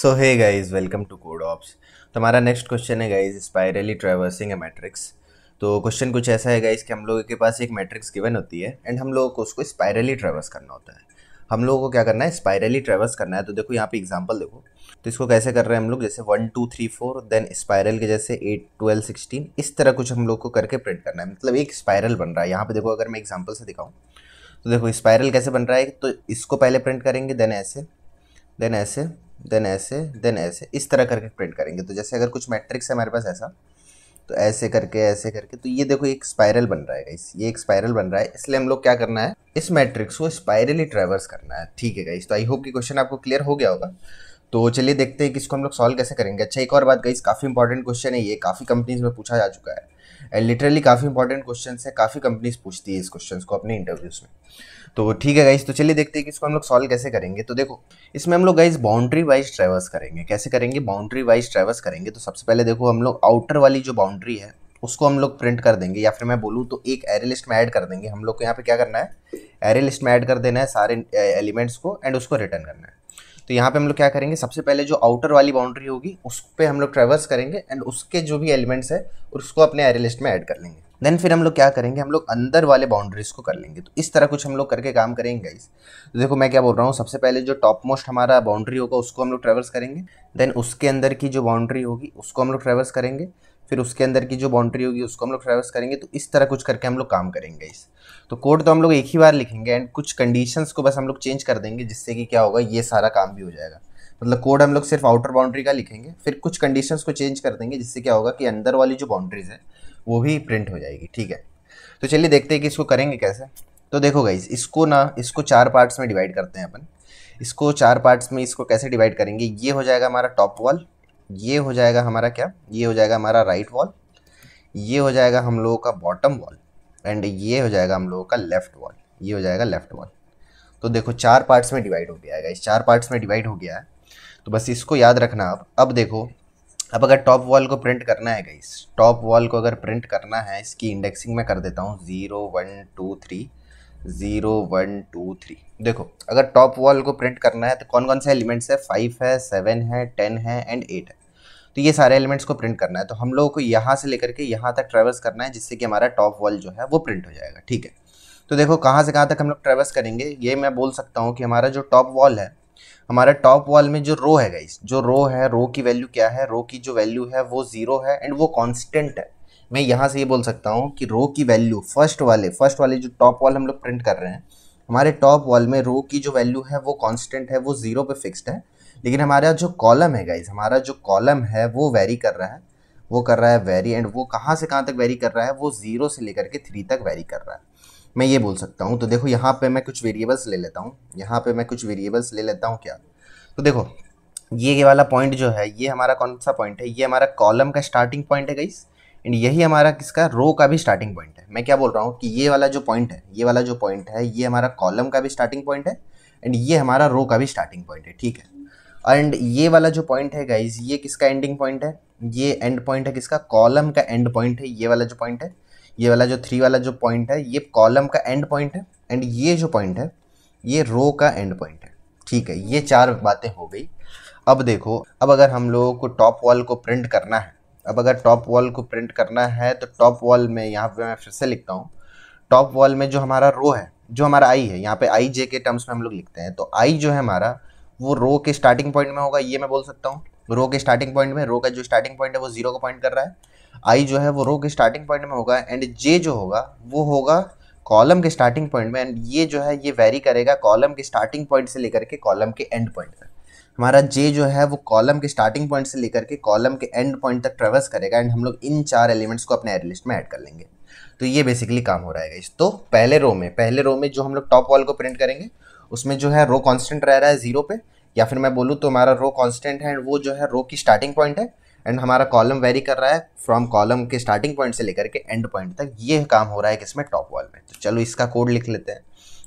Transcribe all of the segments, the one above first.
so hi guys welcome to Code Ops तो हमारा next question है guys spirally traversing a matrix तो question कुछ ऐसा है गाइज कि हम लोगों के पास एक मैट्रिक्स गिवन होती है एंड हम लोगों को उसको स्पायरली ट्रेवर्स करना होता है हम लोगों को क्या करना है स्पायरली ट्रेवर्स करना है तो देखो यहाँ पे एग्जाम्पल देखो तो इसको कैसे कर रहे हैं हम लोग जैसे one two three four then spiral के जैसे एट ट्वेल्व सिक्सटीन इस तरह कुछ हम लोग को करके प्रिंट करना है मतलब एक स्पायरल बन रहा है यहाँ पे देखो अगर मैं एग्जाम्पल से दिखाऊँ तो देखो स्पायरल कैसे बन रहा है तो इसको पहले प्रिंट करेंगे देन ऐसे देन ऐसे देन ऐसे देन ऐसे इस तरह करके प्रिंट करेंगे तो जैसे अगर कुछ मैट्रिक्स है हमारे पास ऐसा तो ऐसे करके ऐसे करके तो ये देखो एक स्पायरल बन रहा है इस ये एक स्पायरल बन रहा है इसलिए हम लोग क्या करना है इस मैट्रिक्स को स्पायरली ट्रेवर्स करना है ठीक है गाइस तो आई होप कि क्वेश्चन आपको क्लियर हो गया होगा तो चलिए देखते हैं कि इसको हम लोग सॉल्व कैसे करेंगे अच्छा एक और बात गाइस काफ़ी इंपॉर्टेंट क्वेश्चन है ये काफ़ी कंपनीज में पूछा जा चुका है लिटरली काफ़ी इंपॉर्टेंट क्वेश्चन है काफ़ी कंपनीज पूछती है इस क्वेश्चन को अपने इंटरव्यूज में तो ठीक है गाइज तो चलिए देखते हैं कि इसको हम लोग सॉल्व कैसे करेंगे तो देखो इसमें हम लोग गाइज बाउंड्री वाइज ट्रेवल्स करेंगे कैसे करेंगे बाउंड्री वाइज ट्रेवल्स करेंगे तो सबसे पहले देखो हम लोग आउटर वाली जो बाउंड्री है उसको हम लोग प्रिंट कर देंगे या फिर मैं बोलूँ तो एक एरे लिस्ट में ऐड कर देंगे हम लोग को यहाँ पे क्या करना है एरे लिस्ट में ऐड कर देना है सारे एलिमेंट्स eh, को एंड उसको रिटर्न करना है तो यहाँ पे हम लोग क्या करेंगे सबसे पहले जो आउटर वाली बाउंड्री होगी उस पर हम लोग ट्रेवर्स करेंगे एंड उसके जो भी एलिमेंट्स है उसको अपने एरे लिस्ट में ऐड कर लेंगे देन फिर हम लोग क्या करेंगे हम लोग अंदर वाले बाउंड्रीज को कर लेंगे तो इस तरह कुछ हम लोग करके काम करेंगे गाइस तो देखो मैं क्या बोल रहा हूँ सबसे पहले जो टॉप मोस्ट हमारा बाउंड्री होगा उसको हम लोग ट्रेवर्स करेंगे देन उसके अंदर की जो बाउंड्री होगी उसको हम लोग ट्रेवर्स करेंगे फिर उसके अंदर की जो बाउंड्री होगी उसको हम लोग ट्रेवर्स करेंगे तो इस तरह कुछ करके हम लोग काम करेंगे इस तो कोड तो हम लोग एक ही बार लिखेंगे एंड कुछ कंडीशंस को बस हम लोग चेंज कर देंगे जिससे कि क्या होगा ये सारा काम भी हो जाएगा मतलब कोड हम लोग सिर्फ आउटर बाउंड्री का लिखेंगे फिर कुछ कंडीशंस को चेंज कर देंगे जिससे क्या होगा कि अंदर वाली जो बाउंड्रीज है वो भी प्रिंट हो जाएगी ठीक है तो चलिए देखते हैं कि इसको करेंगे कैसे तो देखो गाइज इसको ना इसको चार पार्ट्स में डिवाइड करते हैं अपन इसको चार पार्ट्स में इसको कैसे डिवाइड करेंगे ये हो जाएगा हमारा टॉप वॉल ये हो जाएगा हमारा क्या ये हो जाएगा हमारा राइट वॉल ये हो जाएगा हम लोगों का बॉटम वॉल एंड ये हो जाएगा हम लोगों का लेफ्ट वॉल ये हो जाएगा लेफ्ट वॉल तो देखो चार पार्ट्स में डिवाइड हो गया है इस चार पार्ट्स में डिवाइड हो गया है तो बस इसको याद रखना अब अब देखो अब अगर टॉप वॉल को प्रिंट करना है गई टॉप वॉल को अगर प्रिंट करना है इसकी इंडेक्सिंग मैं कर देता हूँ zero one two three zero one two three देखो अगर टॉप वॉल को प्रिंट करना है तो कौन कौन से एलिमेंट्स है फाइव है सेवन है टेन है एंड एट है तो ये सारे एलिमेंट्स को प्रिंट करना है तो हम लोगों को यहाँ से लेकर के यहाँ तक ट्रेवल्स करना है जिससे कि हमारा टॉप वॉल जो है वो प्रिंट हो जाएगा ठीक है तो देखो कहाँ से कहाँ तक हम लोग ट्रेवल्स करेंगे ये मैं बोल सकता हूँ कि हमारा जो टॉप वॉल है हमारा टॉप वॉल में जो रो है गाइस जो रो है रो की वैल्यू क्या है रो की जो वैल्यू है वो ज़ीरो है एंड वो कॉन्स्टेंट है मैं यहाँ से ये बोल सकता हूँ कि रो की वैल्यू फर्स्ट वाले फर्स्ट वाले जो टॉप वॉल हम लोग प्रिंट कर रहे हैं हमारे टॉप वॉल में रो की जो वैल्यू है वो कांस्टेंट है वो ज़ीरो पे फिक्स्ड है लेकिन हमारा जो कॉलम है गाइज हमारा जो कॉलम है वो वेरी कर रहा है वो कर रहा है वेरी एंड वो कहाँ से कहाँ तक वेरी कर रहा है वो ज़ीरो से लेकर के थ्री तक वेरी कर रहा है मैं ये बोल सकता हूँ तो देखो यहाँ पे मैं कुछ वेरिएबल्स ले लेता हूँ यहाँ पे मैं कुछ वेरिएबल्स ले लेता हूँ क्या तो देखो ये ये वाला पॉइंट जो है ये हमारा कौन सा पॉइंट है ये हमारा कॉलम का स्टार्टिंग पॉइंट है गाइस एंड यही हमारा किसका रो का भी स्टार्टिंग पॉइंट है मैं क्या बोल रहा हूँ कि ये वाला जो पॉइंट है ये वाला जो पॉइंट है ये हमारा कॉलम का भी स्टार्टिंग पॉइंट है एंड ये हमारा रो का भी स्टार्टिंग पॉइंट है ठीक है एंड ये वाला जो पॉइंट है गाइज ये किसका एंडिंग पॉइंट है ये एंड पॉइंट है किसका कॉलम का एंड पॉइंट है ये वाला जो पॉइंट है ये वाला जो थ्री वाला जो पॉइंट है ये कॉलम का एंड पॉइंट है एंड ये जो पॉइंट है ये रो का एंड पॉइंट है ठीक है ये चार बातें हो गई अब देखो अब अगर हम लोगों को टॉप वॉल को प्रिंट करना है अब अगर टॉप वॉल को प्रिंट करना है तो टॉप वॉल में यहाँ पे मैं फिर से लिखता हूँ टॉप वॉल में जो हमारा रो है जो हमारा आई है यहाँ पे आई जे के टर्म्स में हम लोग लिखते हैं तो आई जो है हमारा वो रो के स्टार्टिंग पॉइंट में होगा ये मैं बोल सकता हूँ रो के स्टार्टिंग पॉइंट में रो का जो स्टार्टिंग पॉइंट है वो जीरो का पॉइंट कर रहा है आई जो है वो रो के स्टार्टिंग पॉइंट में होगा एंड जे जो होगा वो होगा कॉलम के स्टार्टिंग पॉइंट में एंड ये जो है ये वेरी करेगा कॉलम के स्टार्टिंग पॉइंट से लेकर के कॉलम के एंड पॉइंट तक हमारा जे जो है वो कॉलम के स्टार्टिंग पॉइंट से लेकर के कॉलम के एंड पॉइंट तक ट्रेवर्स करेगा एंड हम लोग इन चार एलिमेंट्स को अपने एरलिस्ट में ऐड कर लेंगे तो ये बेसिकली काम हो रहा है इस तो पहले रो में पहले रो में जो हम लोग टॉप वॉल को प्रिंट करेंगे उसमें जो है रो कॉन्स्टेंट रह रहा है जीरो पे या फिर मैं बोलूँ तो हमारा रो कॉन्स्टेंट है एंड वो जो है रो की स्टार्टिंग पॉइंट है एंड हमारा कॉलम वेरी कर रहा है फ्रॉम कॉलम के स्टार्टिंग पॉइंट से लेकर के एंड पॉइंट तक ये काम हो रहा है किसमें टॉप वॉल में तो चलो इसका कोड लिख लेते हैं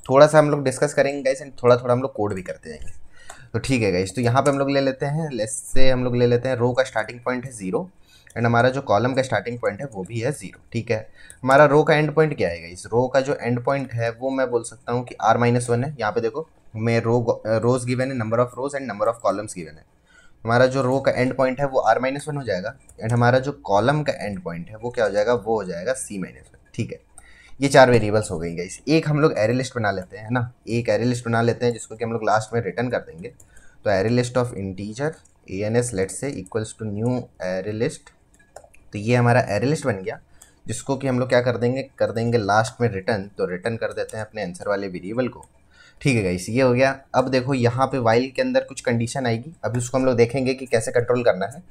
थोड़ा सा हम लोग डिस्कस करेंगे गाइस एंड थोड़ा थोड़ा हम लोग कोड भी करते जाएंगे तो ठीक है गाइस तो यहाँ पे हम लोग ले लेते हैं लेस से हम लोग ले लेते हैं रो का स्टार्टिंग पॉइंट है ज़ीरो एंड हमारा जो कॉलम का स्टार्टिंग पॉइंट है वो भी है ज़ीरो ठीक है हमारा रो का एंड पॉइंट क्या है गाइस रो का जो एंड पॉइंट है वो मैं बोल सकता हूँ कि आर माइनस वन है यहाँ पे देखो हमें रो रोज गिवन है number of rows and number of columns given है हमारा जो रो का एंड पॉइंट है वो आर माइनस वन हो जाएगा एंड हमारा जो कॉलम का एंड पॉइंट है वो क्या हो जाएगा वो हो जाएगा सी माइनस वन ठीक है ये चार वेरिएबल्स हो गई गाइस एक हम लोग एरे लिस्ट बना लेते हैं है ना एक एरे लिस्ट बना लेते हैं जिसको कि हम लोग लास्ट में रिटर्न कर देंगे तो array list of integer A N S let से equals to new array list तो ये हमारा एरे लिस्ट बन गया जिसको कि हम लोग क्या कर देंगे कर देंगे लास्ट में रिटर्न तो रिटर्न कर देते हैं अपने आंसर वाले वेरिएबल को ठीक है गाइस ये हो गया अब देखो यहाँ पे वाइल के अंदर कुछ कंडीशन आएगी अभी उसको हम लोग देखेंगे कि कैसे कंट्रोल करना है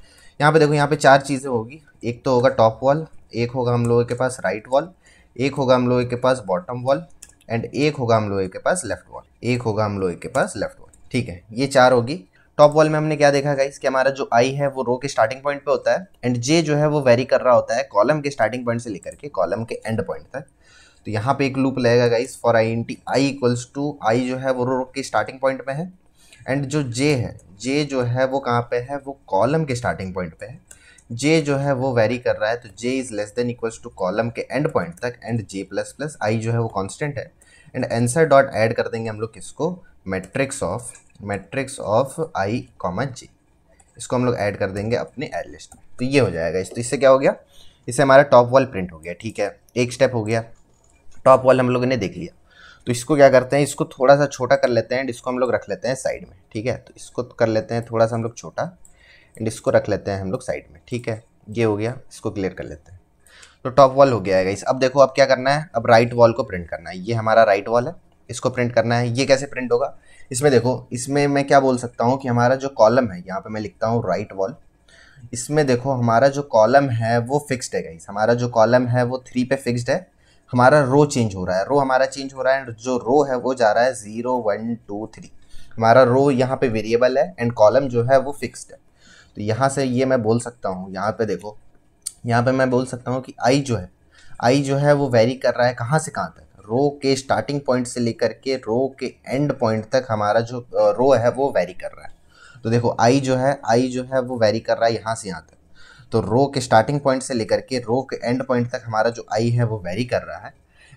यहाँ पे देखो यहाँ पे चार चीज़ें होगी एक तो होगा टॉप वॉल एक होगा हम लोगों के पास राइट वॉल एक होगा हम लोगों के पास बॉटम वॉल एंड एक होगा हम लोगों के पास लेफ्ट वॉल एक होगा हम लोगों के पास लेफ्ट वॉल ठीक है ये चार होगी टॉप वॉल में हमने क्या देखा गाइस कि हमारा जो आई है वो रो के स्टार्टिंग पॉइंट पे होता है एंड जे जो है वो वेरी कर रहा होता है कॉलम के स्टार्टिंग पॉइंट से लेकर के कॉलम के एंड पॉइंट तक तो यहाँ पे एक लूप लगेगा guys for I N T I equals to I जो है वो रो के स्टार्टिंग पॉइंट में है एंड जो जे है जे जो है वो कहाँ पे है वो कॉलम के स्टार्टिंग पॉइंट पे है जे जो है वो वेरी कर रहा है तो J is less than equals to column के एंड पॉइंट तक and J plus plus I जो है वो कॉन्स्टेंट है एंड एंसर डॉट एड कर देंगे हम लोग किसको matrix of matrix of I comma J इसको हम लोग ऐड कर देंगे अपने एड लिस्ट में तो ये हो जाएगा इस तो इससे क्या हो गया इससे हमारा टॉप वॉल प्रिंट हो गया ठीक है एक स्टेप हो गया टॉप वाल हम लोगों ने देख लिया तो इसको क्या करते हैं इसको थोड़ा सा छोटा कर लेते हैं एंड इसको हम लोग रख लेते हैं साइड में ठीक है तो इसको कर लेते हैं थोड़ा सा हम लोग छोटा एंड इसको रख लेते हैं हम लोग साइड में ठीक है ये हो गया इसको क्लियर कर लेते हैं तो टॉप वॉल हो गया है इस अब देखो अब क्या करना है अब राइट वॉल को प्रिंट करना है ये हमारा राइट वॉल है इसको प्रिंट करना है ये कैसे प्रिंट होगा इसमें देखो इसमें मैं क्या बोल सकता हूँ कि हमारा जो कॉलम है यहाँ पे मैं लिखता हूँ राइट वॉल इसमें देखो हमारा जो कॉलम है वो फिक्स्ड है गाइस हमारा जो कॉलम है वो थ्री पे फिक्स्ड है हमारा रो चेंज हो रहा है रो हमारा चेंज हो रहा है एंड जो रो है वो जा रहा है ज़ीरो वन टू थ्री हमारा रो यहाँ पे वेरिएबल है एंड कॉलम जो है वो फिक्स्ड है तो यहाँ से ये मैं बोल सकता हूँ यहाँ पे देखो यहाँ पे मैं बोल सकता हूँ कि आई जो है आई जो है वो वेरी कर रहा है कहाँ से कहाँ तक रो के स्टार्टिंग पॉइंट से लेकर के रो के एंड पॉइंट तक हमारा जो रो है वो वेरी कर रहा है तो देखो आई जो है आई जो है वो वेरी कर रहा है यहाँ से यहाँ तक तो रो के स्टार्टिंग पॉइंट से लेकर के रो के एंड पॉइंट तक हमारा जो आई है वो वेरी कर रहा है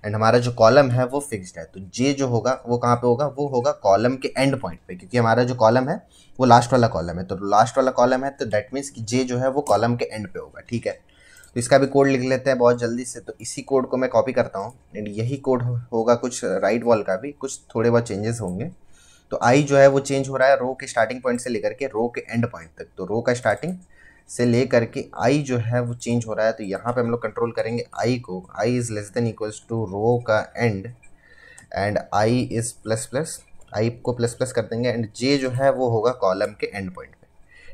एंड हमारा जो कॉलम है वो फिक्स्ड है तो जे जो होगा वो कहाँ पे होगा वो होगा कॉलम के एंड पॉइंट पे क्योंकि हमारा जो कॉलम है वो लास्ट वाला कॉलम है तो लास्ट वाला कॉलम है तो दैट मीन्स कि जे जो है वो कॉलम के एंड पे होगा ठीक है तो इसका भी कोड लिख लेते हैं बहुत जल्दी से तो इसी कोड को मैं कॉपी करता हूँ एंड यही कोड होगा कुछ राइट वॉल का भी कुछ थोड़े बहुत चेंजेस होंगे तो आई जो है वो चेंज हो रहा है रो के स्टार्टिंग पॉइंट से लेकर के रो के एंड पॉइंट तक तो रो का स्टार्टिंग से ले करके आई जो है वो चेंज हो रहा है तो यहाँ पे हम लोग कंट्रोल करेंगे आई को I is less than equals to row का end and I is plus plus I को प्लस प्लस कर देंगे एंड जे जो है वो होगा कॉलम के एंड पॉइंट पे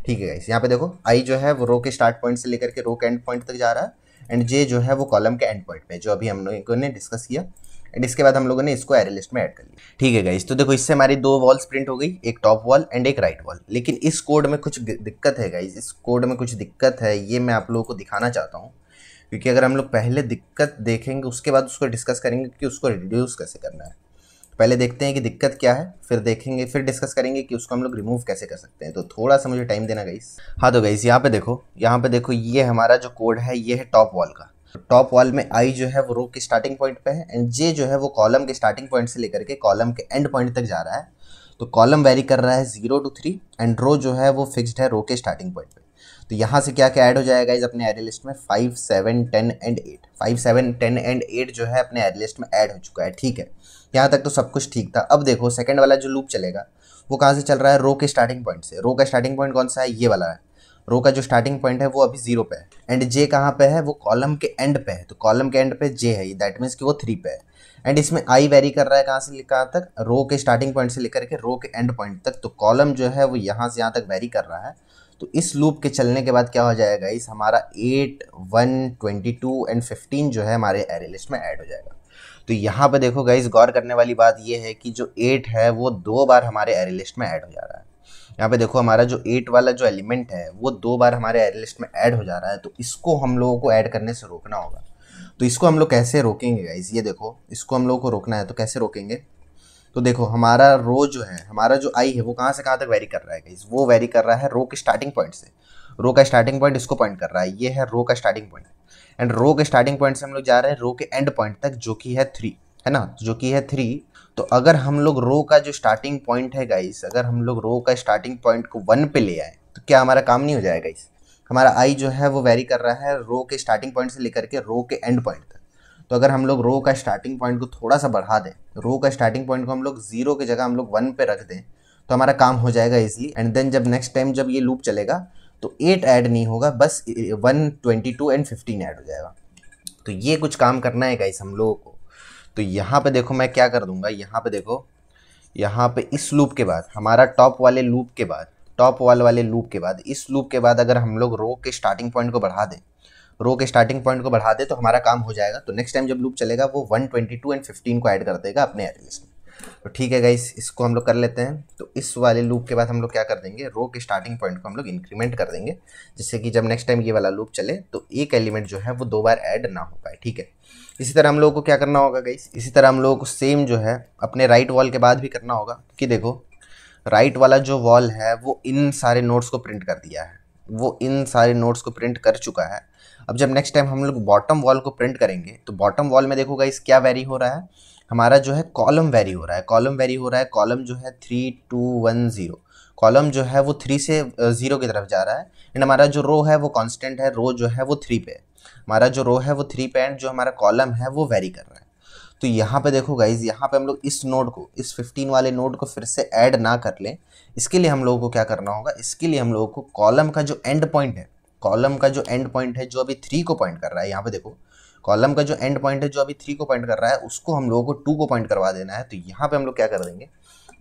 ठीक है इस यहाँ पे देखो आई जो है वो रो के स्टार्ट पॉइंट से लेकर के रो के एंड पॉइंट तक जा रहा है एंड जे जो है वो कॉलम के एंड पॉइंट पे जो अभी हम लोगों ने डिस्कस किया एंड इसके बाद हम लोगों ने इसको एरे लिस्ट में ऐड कर लिया ठीक है गाइज तो देखो इससे हमारी दो वॉल्स प्रिंट हो गई एक टॉप वॉल एंड एक राइट वॉल लेकिन इस कोड में कुछ दिक्कत है गाइज इस कोड में कुछ दिक्कत है ये मैं आप लोगों को दिखाना चाहता हूँ क्योंकि अगर हम लोग पहले दिक्कत देखेंगे उसके बाद उसको डिस्कस करेंगे कि उसको रिड्यूस कैसे करना है पहले देखते हैं कि दिक्कत क्या है फिर देखेंगे फिर डिस्कस करेंगे कि उसको हम लोग रिमूव कैसे कर सकते हैं तो थोड़ा सा मुझे टाइम देना गाइस हाँ तो गाइस यहाँ पे देखो यहाँ पे देखो ये हमारा जो कोड है ये है टॉप वॉल का टॉप वॉल में आई जो है वो रो के स्टार्टिंग पॉइंट पे है एंड जे जो है वो कॉलम के स्टार्टिंग पॉइंट से लेकर के कॉलम के एंड पॉइंट तक जा रहा है तो कॉलम वेरी कर रहा है zero two three and row जो है वो फिक्सड है रो के स्टार्टिंग पॉइंट पे तो यहाँ से क्या क्या ऐड हो जाएगा इस अपने एरे लिस्ट में five seven ten and eight five seven ten and eight जो है अपने एरे लिस्ट में ऐड हो चुका है ठीक है यहाँ तक तो सब कुछ ठीक था अब देखो सेकंड वाला जो लूप चलेगा वो कहाँ से चल रहा है रो के स्टार्टिंग पॉइंट से रो का स्टार्टिंग पॉइंट कौन सा है ये वाला है रो का जो स्टार्टिंग पॉइंट है वो अभी जीरो पे है एंड जे कहाँ पे है वो कॉलम के एंड पे है तो कॉलम के एंड पे जे है दैट मीन्स कि वो थ्री पे है एंड इसमें आई वेरी कर रहा है कहाँ से कहाँ तक रो के स्टार्टिंग पॉइंट से लेकर के रो के एंड पॉइंट तक तो कॉलम जो है वो यहाँ से यहाँ तक वेरी कर रहा है तो इस लूप के चलने के बाद क्या हो जाएगा इस हमारा eight one twenty two and fifteen जो है हमारे एरे लिस्ट में ऐड हो जाएगा तो यहाँ पे देखो गाइस गौर करने वाली बात यह है कि जो एट है वो दो बार हमारे एरे लिस्ट में ऐड हो जा रहा है यहाँ पे देखो हमारा जो एट वाला जो एलिमेंट है वो दो बार हमारे एरे लिस्ट में ऐड हो जा रहा है तो इसको हम लोगों को ऐड करने से रोकना होगा तो इसको हम लोग कैसे रोकेंगे गाइज ये देखो इसको हम लोगों को रोकना है तो कैसे रोकेंगे तो देखो हमारा रो जो है हमारा जो आई है वो कहाँ से कहाँ तक वेरी कर रहा है गाइज वो वेरी कर रहा है रो के स्टार्टिंग पॉइंट से रो का स्टार्टिंग पॉइंट इसको पॉइंट कर रहा है ये है रो का स्टार्टिंग पॉइंट एंड रो के स्टार्टिंग पॉइंट से हम लोग जा रहे हैं रो के एंड पॉइंट तक जो कि है थ्री है ना जो कि है थ्री तो अगर हम लोग रो का जो स्टार्टिंग पॉइंट है गाइस अगर हम लोग रो का स्टार्टिंग पॉइंट को वन पे ले आए तो क्या हमारा काम नहीं हो जाएगा गाइस हमारा आई जो है वो वेरी कर रहा है रो के स्टार्टिंग पॉइंट से लेकर के रो के एंड पॉइंट तक तो अगर हम लोग रो का स्टार्टिंग पॉइंट को थोड़ा सा बढ़ा दें रो का स्टार्टिंग पॉइंट को हम लोग जीरो की जगह हम लोग वन पे रख दें तो हमारा काम हो जाएगा इजली एंड देन जब नेक्स्ट टाइम जब ये लूप चलेगा तो एट ऐड नहीं होगा बस one twenty two and fifteen add हो जाएगा तो ये कुछ काम करना है गाइस हम लोगों को तो यहाँ पे देखो मैं क्या कर दूंगा यहाँ पे देखो यहाँ पे इस लूप के बाद हमारा टॉप वाले लूप के बाद टॉप वाल वाले लूप के बाद इस लूप के बाद अगर हम लोग रो के स्टार्टिंग पॉइंट को बढ़ा दें रो के स्टार्टिंग पॉइंट को बढ़ा दें तो हमारा काम हो जाएगा तो नेक्स्ट टाइम जब लूप चलेगा वो वन एंड फिफ्टीन को ऐड कर देगा अपने एटलीस्ट में तो ठीक है गाइस इसको हम लोग कर लेते हैं तो इस वाले लूप के बाद हम लोग क्या कर देंगे रो के स्टार्टिंग पॉइंट को हम लोग इंक्रीमेंट कर देंगे जिससे कि जब नेक्स्ट टाइम ये वाला लूप चले तो एक एलिमेंट जो है वो दो बार ऐड ना हो पाए ठीक है इसी तरह हम लोगों को क्या करना होगा गाइस इसी तरह हम लोगों को सेम जो है अपने राइट वॉल के बाद भी करना होगा कि देखो राइट वाला जो वॉल है वो इन सारे नोट्स को प्रिंट कर दिया है वो इन सारे नोट्स को प्रिंट कर चुका है अब जब नेक्स्ट टाइम हम लोग बॉटम वॉल को प्रिंट करेंगे तो बॉटम वॉल में देखो गाइस क्या वेरी हो रहा है हमारा जो है कॉलम वेरी हो रहा है कॉलम वेरी हो रहा है कॉलम जो है three two one zero column जो है वो थ्री से ज़ीरो की तरफ जा रहा है एंड हमारा जो रो है वो कांस्टेंट है रो जो है वो थ्री पे हमारा जो रो है वो थ्री पे एंड जो हमारा कॉलम है वो वेरी कर रहा है तो यहाँ पे देखो गाइज यहाँ पे हम लोग इस नोड को इस फिफ्टीन वाले नोड को फिर से ऐड ना कर लें इसके लिए हम लोगों को क्या करना होगा इसके लिए हम लोगों को कॉलम का जो एंड पॉइंट है कॉलम का जो एंड पॉइंट है जो अभी थ्री को पॉइंट कर रहा है यहाँ पे देखो कॉलम का जो एंड पॉइंट है जो अभी थ्री को पॉइंट कर रहा है उसको हम लोगों को टू को पॉइंट करवा देना है तो यहाँ पे हम लोग क्या कर देंगे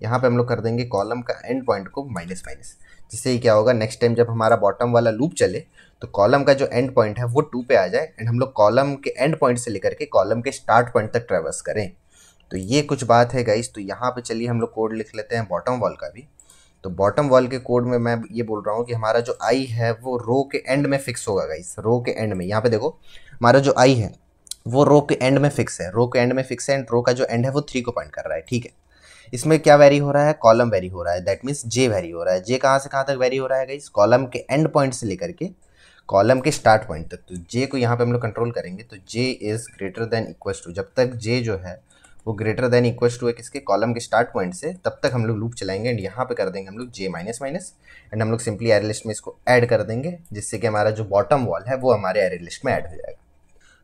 यहाँ पे हम लोग कर देंगे कॉलम का एंड पॉइंट को माइनस माइनस जिससे क्या होगा नेक्स्ट टाइम जब हमारा बॉटम वाला लूप चले तो कॉलम का जो एंड पॉइंट है वो टू पे आ जाए एंड हम लोग कॉलम के एंड पॉइंट से लेकर के कॉलम के स्टार्ट पॉइंट तक ट्रेवर्स करें तो ये कुछ बात है गाइस तो यहाँ पे चलिए हम लोग कोड लिख लेते हैं बॉटम वॉल का भी तो बॉटम वॉल के कोड में मैं ये बोल रहा हूँ कि हमारा जो आई है वो रो के एंड में फिक्स होगा गाइस रो के एंड में यहाँ पे देखो हमारा जो आई है वो रो के एंड में फिक्स है रो के एंड में फिक्स है एंड रो का जो एंड है वो थ्री को पॉइंट कर रहा है ठीक है इसमें क्या वेरी हो रहा है कॉलम वेरी हो रहा है दैट मीन्स जे वेरी हो रहा है जे कहाँ से कहाँ तक वेरी हो रहा है इस कॉलम के एंड पॉइंट से लेकर के कॉलम के स्टार्ट पॉइंट तक तो जे को यहाँ पे हम लोग कंट्रोल करेंगे तो J is greater than equal to जब तक जे जो है वो ग्रेटर देन इक्वल टू है किसके कॉलम के स्टार्ट पॉइंट से तब तक हम लोग लूप चलाएंगे एंड यहाँ पे कर देंगे हम लोग जे माइनस माइनस एंड हम लोग सिंपली एरे लिस्ट में इसको ऐड कर देंगे जिससे कि हमारा जो बॉटम वॉल है वो हमारे एरे लिस्ट में ऐड हो जाएगा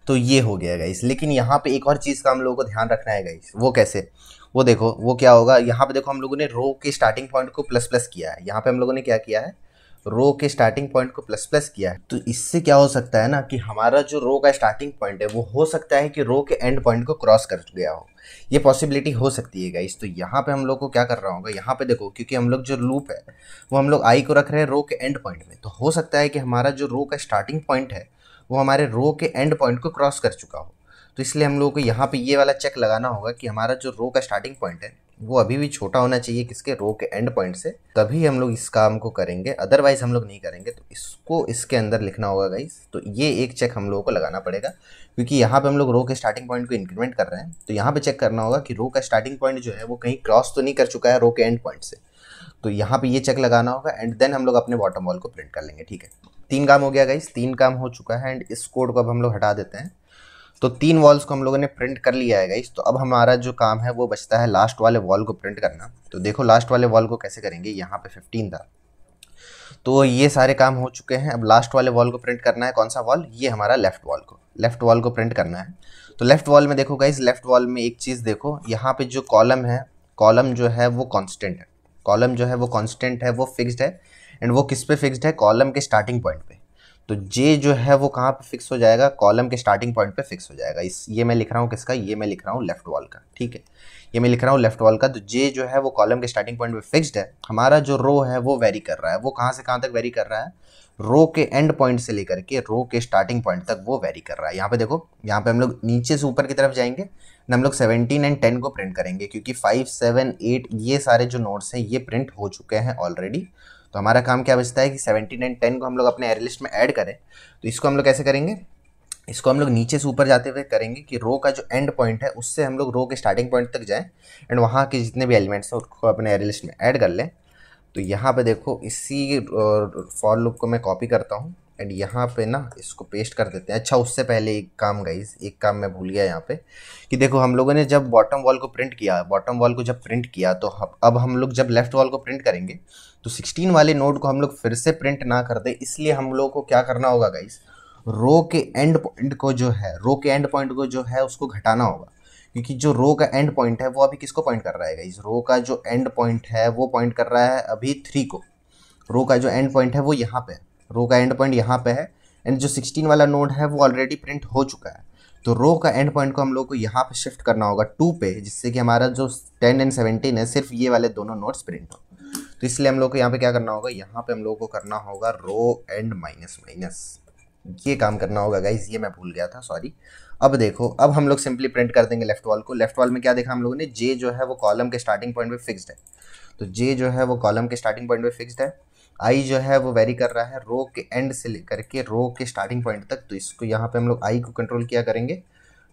तो ये हो गया गाइस लेकिन यहाँ पे एक और चीज़ का हम लोगों को ध्यान रखना है गाइस वो कैसे वो देखो वो क्या होगा यहाँ पे देखो हम लोगों ने रो के स्टार्टिंग पॉइंट को प्लस प्लस किया है यहाँ पे हम लोगों ने क्या किया है रो के स्टार्टिंग पॉइंट को प्लस प्लस किया है तो इससे क्या हो सकता है ना कि हमारा जो रो का स्टार्टिंग पॉइंट है वो हो सकता है कि रो के एंड पॉइंट को क्रॉस कर गया हो ये पॉसिबिलिटी हो सकती है गाइस तो यहाँ पे हम लोग को क्या कर रहा होगा यहाँ पे देखो क्योंकि हम लोग जो लूप है वो हम लोग आई को रख रहे हैं रो के एंड पॉइंट में तो हो सकता है कि हमारा जो रो का स्टार्टिंग पॉइंट है वो हमारे रो के एंड पॉइंट को क्रॉस कर चुका हो तो इसलिए हम लोगों को यहाँ पे ये वाला चेक लगाना होगा कि हमारा जो रो का स्टार्टिंग पॉइंट है वो अभी भी छोटा होना चाहिए किसके रो के एंड पॉइंट से तभी हम लोग इस काम को करेंगे अदरवाइज हम लोग नहीं करेंगे तो इसको इसके अंदर लिखना होगा गाइस तो ये एक चेक हम लोगों को लगाना पड़ेगा क्योंकि यहाँ पे हम लोग रो के स्टार्टिंग पॉइंट को इंक्रीमेंट कर रहे हैं तो यहाँ पे चेक करना होगा कि रो का स्टार्टिंग पॉइंट जो है वो कहीं क्रॉस तो नहीं कर चुका है रो के एंड पॉइंट से तो यहाँ पे ये चेक लगाना होगा एंड देन हम लोग अपने बॉटम वॉल को प्रिंट कर लेंगे ठीक है तीन काम हो गया गाइस तीन काम हो चुका है एंड इस कोड को अब हम लोग हटा देते हैं तो तीन वॉल्स को हम लोगों ने प्रिंट कर लिया है गाइस तो अब हमारा जो काम है वो बचता है लास्ट वाले वॉल को प्रिंट करना तो देखो लास्ट वाले वॉल को कैसे करेंगे यहाँ पे फिफ्टीन था तो ये सारे काम हो चुके हैं अब लास्ट वाले वॉल को प्रिंट करना है कौन सा वॉल ये हमारा लेफ्ट वॉल को लेफ्ट वॉल को प्रिंट करना है तो लेफ्ट वॉल में देखो गाइज लेफ्ट वॉल में एक चीज़ देखो यहाँ पे जो कॉलम है कॉलम जो है वो कॉन्स्टेंट है कॉलम जो है वो कॉन्स्टेंट है वो फिक्स्ड है एंड वो किस पे फिक्स्ड है कॉलम के स्टार्टिंग पॉइंट पे तो जे जो है वो कहाँ पे फिक्स हो जाएगा कॉलम के स्टार्टिंग पॉइंट पे फिक्स हो जाएगा इस ये मैं लिख रहा हूँ किसका ये मैं लिख रहा हूँ लेफ्ट वॉल का ठीक है ये मैं लिख रहा हूँ लेफ्ट वॉल का तो जे जो है वो कॉलम के स्टार्टिंग पॉइंट पे फिक्स्ड है हमारा जो रो है वो वेरी कर रहा है वो कहाँ से कहाँ तक वेरी कर रहा है रो के एंड पॉइंट से लेकर के रो के स्टार्टिंग पॉइंट तक वो वेरी कर रहा है यहाँ पे देखो यहाँ पे हम लोग नीचे से ऊपर की तरफ जाएंगे हम लोग सेवनटीन एंड टेन को प्रिंट करेंगे क्योंकि फाइव सेवन एट ये सारे जो नोट्स हैं ये प्रिंट हो चुके हैं ऑलरेडी तो हमारा काम क्या बचता है कि सेवनटीन एंड टेन को हम लोग अपने एयर लिस्ट में ऐड करें तो इसको हम लोग कैसे करेंगे इसको हम लोग नीचे से ऊपर जाते हुए करेंगे कि रो का जो एंड पॉइंट है उससे हम लोग रो के स्टार्टिंग पॉइंट तक जाएँ एंड वहाँ के जितने भी एलिमेंट्स हैं उसको अपने एयर लिस्ट में ऐड कर लें तो यहाँ पे देखो इसी फॉर लुक को मैं कॉपी करता हूँ एंड यहाँ पे ना इसको पेस्ट कर देते हैं अच्छा उससे पहले एक काम गई एक काम मैं भूल गया यहाँ पे कि देखो हम लोगों ने जब बॉटम वॉल को प्रिंट किया बॉटम वॉल को जब प्रिंट किया तो अब हम लोग जब लेफ्ट वॉल को प्रिंट करेंगे तो 16 वाले नोड को हम लोग फिर से प्रिंट ना कर दे इसलिए हम लोग को क्या करना होगा गाइज रो के एंड पॉइंट को जो है रो के एंड पॉइंट को जो है उसको घटाना होगा क्योंकि जो रो का एंड पॉइंट है वो अभी किसको पॉइंट कर रहा है गाइज रो का जो एंड पॉइंट है वो पॉइंट कर रहा है अभी थ्री को रो का जो एंड पॉइंट है वो यहाँ पे है रो का एंड पॉइंट यहाँ पे है एंड जो 16 वाला नोड है वो ऑलरेडी प्रिंट हो चुका है तो रो का एंड पॉइंट को हम लोग को यहाँ पे शिफ्ट करना होगा टू पे जिससे कि हमारा जो टेन एंड सेवनटीन है सिर्फ ये वाले दोनों नोट्स प्रिंट हो तो इसलिए हम लोग को यहाँ पे क्या करना होगा यहाँ पे हम लोग को करना होगा रो एंड माइनस माइनस ये काम करना होगा गाइज ये मैं भूल गया था सॉरी अब देखो अब हम लोग सिंपली प्रिंट कर देंगे लेफ्ट वॉल को लेफ्ट वॉल में क्या देखा हम लोगों ने जे जो है वो कॉलम के स्टार्टिंग पॉइंट पे फिक्स्ड है तो जे जो है वो कॉलम के स्टार्टिंग पॉइंट पे फिक्स्ड है आई जो है वो वेरी कर रहा है रो के एंड से लेकर के रो के स्टार्टिंग पॉइंट तक तो इसको यहाँ पे हम लोग आई को कंट्रोल किया करेंगे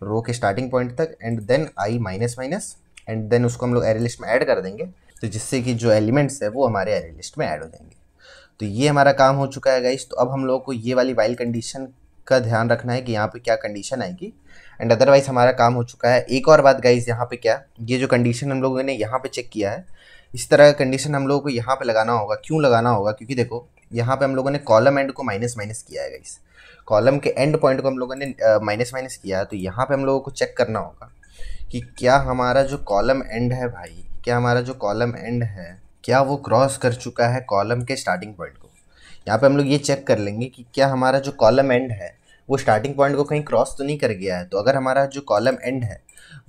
रो के स्टार्टिंग पॉइंट तक and then I minus minus and then उसको हम लोग एरे लिस्ट में ऐड कर देंगे तो जिससे कि जो एलिमेंट्स है वो हमारे एरे लिस्ट में ऐड हो जाएंगे तो ये हमारा काम हो चुका है गाइस तो अब हम लोग को ये वाली वाइल कंडीशन का ध्यान रखना है कि यहाँ पे क्या कंडीशन आएगी एंड अदरवाइज हमारा काम हो चुका है एक और बात गाइज यहाँ पे क्या ये जो कंडीशन हम लोगों ने यहाँ पे चेक किया है इसी तरह का कंडीशन हम लोगों को यहाँ पे लगाना होगा क्यों लगाना होगा क्योंकि देखो यहाँ पे हम लोगों ने कॉलम एंड को माइनस माइनस किया है इस कॉलम के एंड पॉइंट को हम लोगों ने माइनस माइनस किया है तो यहाँ पे हम लोगों को चेक करना होगा कि क्या हमारा जो कॉलम एंड है भाई क्या हमारा जो कॉलम एंड है क्या वो क्रॉस कर चुका है कॉलम के स्टार्टिंग पॉइंट को यहाँ पे हम लोग ये चेक कर लेंगे कि क्या हमारा जो कॉलम एंड है वो स्टार्टिंग पॉइंट को कहीं क्रॉस तो नहीं कर गया है तो अगर हमारा जो कॉलम एंड है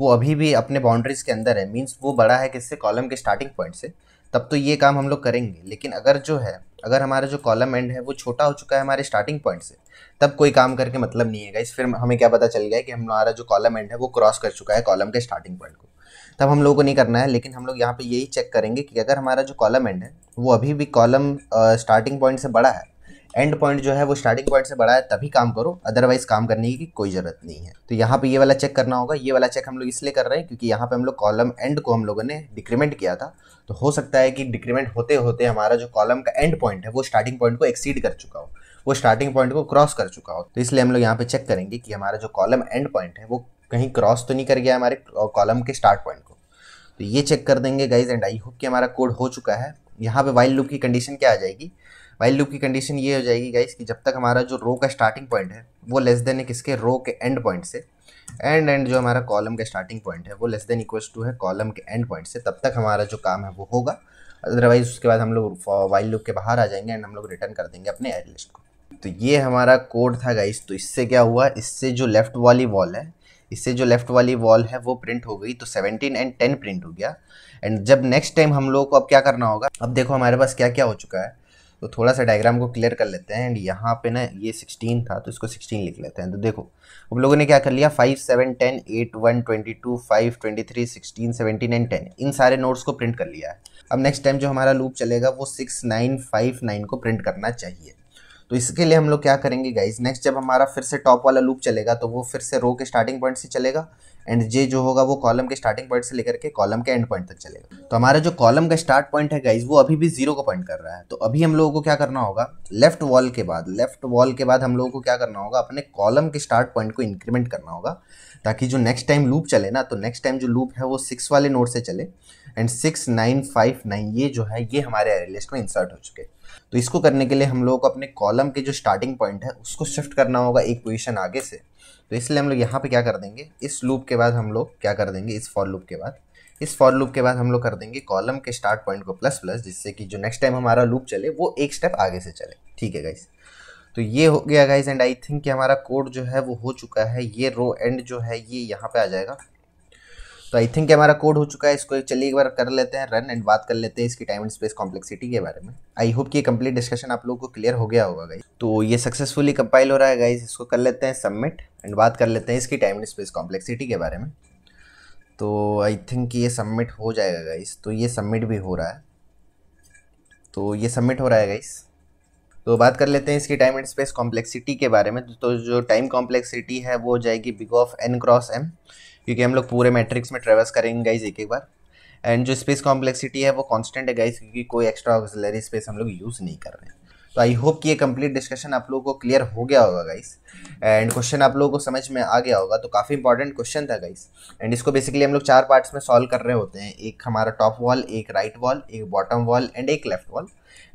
वो अभी भी अपने बाउंड्रीज़ के अंदर है मीन्स वो बड़ा है किससे कॉलम के स्टार्टिंग पॉइंट से तब तो ये काम हम लोग करेंगे लेकिन अगर जो है अगर हमारा जो कॉलम एंड है वो छोटा हो चुका है हमारे स्टार्टिंग पॉइंट से तब कोई काम करके मतलब नहीं है गाइस फिर हमें क्या पता चल गया कि हमारा जो कॉलम एंड है वो क्रॉस कर चुका है कॉलम के स्टार्टिंग पॉइंट को तब हम लोगों को नहीं करना है लेकिन हम लोग यहाँ पे यही चेक करेंगे कि अगर हमारा जो कॉलम एंड है वो अभी भी कॉलम स्टार्टिंग पॉइंट से बड़ा है एंड पॉइंट जो है वो स्टार्टिंग पॉइंट से बड़ा है तभी काम करो अदरवाइज काम करने की कोई ज़रूरत नहीं है तो यहाँ पे ये वाला चेक करना होगा ये वाला चेक हम लोग इसलिए कर रहे हैं क्योंकि यहाँ पे हम लोग कॉलम एंड को हम लोगों ने डिक्रीमेंट किया था तो हो सकता है कि डिक्रीमेंट होते होते हमारा जो कॉलम का एंड पॉइंट है वो स्टार्टिंग पॉइंट को एक्सीड कर चुका हो वो स्टार्टिंग पॉइंट को क्रॉस कर चुका हो तो इसलिए हम लोग यहाँ पे चेक करेंगे कि हमारा जो कॉलम एंड पॉइंट है वो कहीं क्रॉस तो नहीं कर गया हमारे कॉलम के स्टार्ट पॉइंट को तो ये चेक कर देंगे गाइज एंड आई होप कि हमारा कोड हो चुका है यहाँ पे वाइल्ड लूप की कंडीशन क्या आ जाएगी वाइल लूप की कंडीशन ये हो जाएगी गाइस कि जब तक हमारा जो रो का स्टार्टिंग पॉइंट है वो लेस देन है किसके रो के एंड पॉइंट से एंड एंड जो हमारा कॉलम का स्टार्टिंग पॉइंट है वो लेस देन इक्वल्स टू है कॉलम के एंड पॉइंट से तब तक हमारा जो काम है वो होगा अदरवाइज उसके बाद हम लोग वाइल लूप के बाहर आ जाएंगे एंड हम लोग रिटर्न कर देंगे अपने एड लिस्ट को तो ये हमारा कोड था गाइस तो इससे क्या हुआ इससे जो लेफ्ट वाली वॉल है इससे जो लेफ्ट वाली वॉल है वो प्रिंट हो गई तो 17 एंड 10 प्रिंट हो गया एंड जब नेक्स्ट टाइम हम लोगों को अब क्या करना होगा अब देखो हमारे पास क्या क्या हो चुका है तो थोड़ा सा डायग्राम को क्लियर कर लेते हैं एंड यहाँ पे ना ये सिक्सटीन था तो इसको सिक्सटीन लिख लेते हैं तो देखो अब लोगों ने क्या कर लिया five seven ten eight one twenty two five twenty three sixteen seventeen and ten इन सारे नोट्स को प्रिंट कर लिया है अब नेक्स्ट टाइम जो हमारा लूप चलेगा वो सिक्स नाइन फाइव नाइन को प्रिंट करना चाहिए तो इसके लिए हम लोग क्या करेंगे गाइज नेक्स्ट जब हमारा फिर से टॉप वाला लूप चलेगा तो वो फिर से रो के स्टार्टिंग पॉइंट से चलेगा एंड जे जो होगा वो कॉलम के स्टार्टिंग पॉइंट से लेकर के कॉलम के एंड पॉइंट तक चलेगा तो हमारा जो कॉलम का स्टार्ट पॉइंट है गाइज वो अभी भी जीरो को पॉइंट कर रहा है तो अभी हम लोगों को क्या करना होगा लेफ्ट वॉल के बाद लेफ्ट वॉल के बाद हम लोगों को क्या करना होगा अपने कॉलम के स्टार्ट पॉइंट को इंक्रीमेंट करना होगा ताकि जो नेक्स्ट टाइम लूप चले ना तो नेक्स्ट टाइम जो लूप है वो सिक्स वाले नोट से चले and six nine five nine ये जो है ये हमारे एरे में इंसर्ट हो चुके तो इसको करने के लिए हम लोगों को अपने कॉलम के जो स्टार्टिंग पॉइंट है उसको शिफ्ट करना होगा एक पोजिशन आगे से तो इसलिए हम लोग यहाँ पे क्या कर देंगे इस लूप के बाद हम लोग क्या कर देंगे इस फॉर लूप के बाद इस फॉर लूप के बाद हम लोग कर देंगे कॉलम के स्टार्ट पॉइंट को प्लस प्लस जिससे कि जो नेक्स्ट टाइम हमारा लूप चले वो एक स्टेप आगे से चले ठीक है गाइस तो ये हो गया गाइज एंड आई थिंक कि हमारा कोड जो है वो हो चुका है ये रो एंड जो है ये यहाँ पे आ जाएगा तो आई थिंक हमारा कोड हो चुका है इसको चलिए एक बार कर लेते हैं रन एंड बात कर लेते हैं इसकी टाइम एंड स्पेस कॉम्प्लेक्सिटी के बारे में आई होप कि ये कंप्लीट डिस्कशन आप लोगों को क्लियर हो गया होगा गाइज तो ये सक्सेसफुली कंपाइल हो रहा है गाइज इसको कर लेते हैं सबमिट एंड बात कर लेते हैं इसकी टाइम एंड स्पेस कॉम्प्लेक्सिटी के बारे में तो आई थिंक ये सबमिट हो जाएगा गाइज तो ये सबमिट भी हो रहा है तो ये सबमिट हो रहा है गाइस तो बात कर लेते हैं इसकी टाइम एंड स्पेस कॉम्प्लेक्सिटी के बारे में तो जो टाइम कॉम्प्लेक्सिटी है वो हो जाएगी big of N cross M क्योंकि हम लोग पूरे मैट्रिक्स में ट्रेवल्स करेंगे गाइज एक एक बार एंड जो स्पेस कॉम्प्लेक्सिटी है वो कांस्टेंट है गाइज क्योंकि कोई एक्स्ट्रा ऑक्सिलरी स्पेस हम लोग यूज़ नहीं कर रहे हैं तो आई होप कि ये कंप्लीट डिस्कशन आप लोगों को क्लियर हो गया होगा गाइस एंड क्वेश्चन आप लोगों को समझ में आ गया होगा तो काफ़ी इंपॉर्टेंट क्वेश्चन था गाइस एंड इसको बेसिकली हम लोग चार पार्ट्स में सॉल्व कर रहे होते हैं एक हमारा टॉप वॉल एक राइट वॉल एक बॉटम वॉल एंड एक लेफ्ट वॉल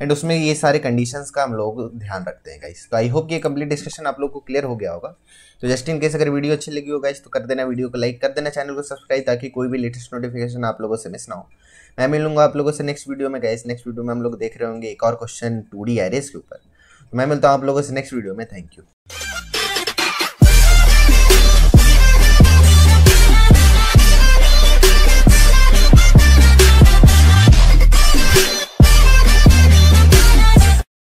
एंड उसमें ये सारे कंडीशन का हम लोग ध्यान रखते हैं गाइस तो आई होप ये कम्प्लीट डिस्कशन आप लोग को क्लियर हो गया होगा तो जस्ट इन केस अगर वीडियो अच्छी लगी हो गाइस तो कर देना वीडियो को लाइक कर देना चैनल को सब्सक्राइब ताकि कोई भी लेटेस्ट नोटिफिकेशन आप लोगों से मिस ना हो मैं मिलूंगा आप लोगों से नेक्स्ट वीडियो में गए नेक्स्ट वीडियो में हम लोग देख रहे होंगे एक और क्वेश्चन टू डी एरेस के ऊपर मैं मिलता हूँ आप लोगों से नेक्स्ट वीडियो में थैंक यू